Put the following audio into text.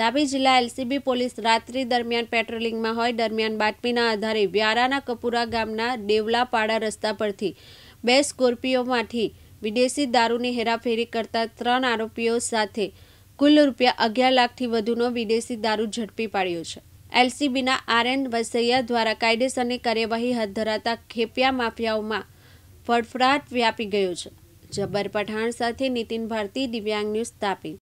તાપી જિલ્લા LCB police રાત્રિ દરમિયાન પેટ્રોલિંગમાં હોય દરમિયાન બાતમીના આધારે વ્યારાના કપુરા ગામના દેવલાપાડા રસ્તા પરથી બે સ્કોર્પિયોમાંથી વિદેશી દારૂની હેરાફેરી કરતા ત્રણ આરોપીઓ સાથે કુલ રૂપિયા અગિયાર લાખથી વધુનો વિદેશી દારૂ ઝડપી પાડ્યો છે એલસીબીના આર એન વસૈયા દ્વારા કાયદેસરની કાર્યવાહી હાથ ધરાતા ખેપિયા માફિયાઓમાં ફડફડાટ વ્યાપી ગયો છે જબર પઠાણ સાથે નીતિન ભારતી દિવ્યાંગ ન્યૂઝ તાપી